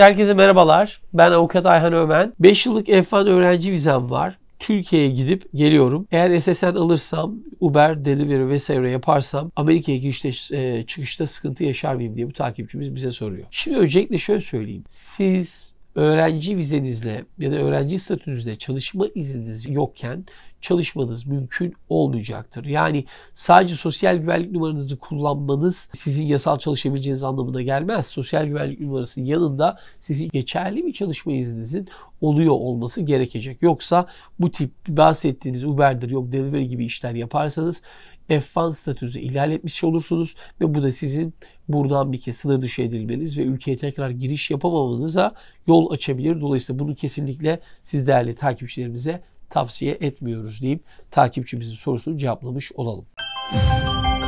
Herkese merhabalar. Ben avukat Ayhan Ömen. 5 yıllık F1 öğrenci vizem var. Türkiye'ye gidip geliyorum. Eğer SSN alırsam, Uber, Delivery vesaire yaparsam Amerika'ya girişte, e, çıkışta sıkıntı yaşar mıyım diye bu takipçimiz bize soruyor. Şimdi öncelikle şöyle söyleyeyim. Siz öğrenci vizenizle ya da öğrenci statünüzle çalışma izniniz yokken çalışmanız mümkün olmayacaktır. Yani sadece sosyal güvenlik numaranızı kullanmanız sizin yasal çalışabileceğiniz anlamına gelmez. Sosyal güvenlik numarasının yanında sizin geçerli bir çalışma izninizin oluyor olması gerekecek. Yoksa bu tip bahsettiğiniz Uber'dir, yok Delivery gibi işler yaparsanız F1 statüsü ihlal etmiş olursunuz ve bu da sizin buradan bir kez sınır dışı edilmeniz ve ülkeye tekrar giriş yapamamanıza yol açabilir. Dolayısıyla bunu kesinlikle siz değerli takipçilerimize tavsiye etmiyoruz deyip takipçimizin sorusunu cevaplamış olalım. Müzik